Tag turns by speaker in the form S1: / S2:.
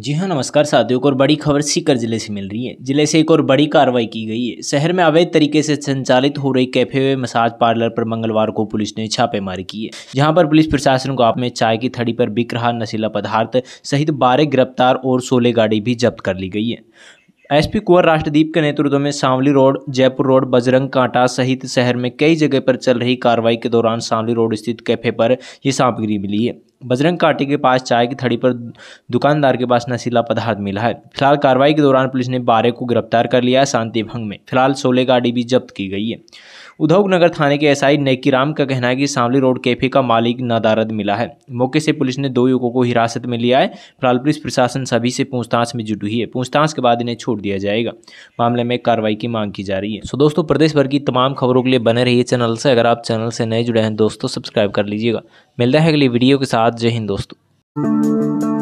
S1: जी हाँ नमस्कार साथियों को और बड़ी खबर सीकर जिले से मिल रही है जिले से एक और बड़ी कार्रवाई की गई है शहर में अवैध तरीके से संचालित हो रही कैफे व मसाज पार्लर पर मंगलवार को पुलिस ने छापेमारी की है जहां पर पुलिस प्रशासन को आप में चाय की थड़ी पर बिक रहा नशीला पदार्थ सहित बारह गिरफ्तार और सोलह गाड़ी भी जब्त कर ली गई है एसपी कुंवर राष्ट्रदीप के नेतृत्व में सांवली रोड जयपुर रोड बजरंग कांटा सहित शहर में कई जगह पर चल रही कार्रवाई के दौरान सांवली रोड स्थित कैफे पर ये सामग्री मिली है बजरंग काटी के पास चाय की थड़ी पर दुकानदार के पास नशीला पदार्थ मिला है फिलहाल कार्रवाई के दौरान पुलिस ने बारह को गिरफ्तार कर लिया है शांति भंग में फिलहाल सोलह गाड़ी भी जब्त की गई है उधोग नगर थाने के एसआई नेकी राम का कहना है कि सांवली रोड कैफे का मालिक नदारद मिला है मौके से पुलिस ने दो युवकों को हिरासत में लिया है फिलहाल पुलिस प्रशासन सभी से पूछताछ में जुट हुई है पूछताछ के बाद इन्हें छोड़ दिया जाएगा मामले में कार्रवाई की मांग की जा रही है सो दोस्तों प्रदेश भर की तमाम खबरों के लिए बने रहिए चैनल से अगर आप चैनल से नए जुड़े हैं दोस्तों सब्सक्राइब कर लीजिएगा मिलता है अगली वीडियो के साथ जय हिंद दोस्तों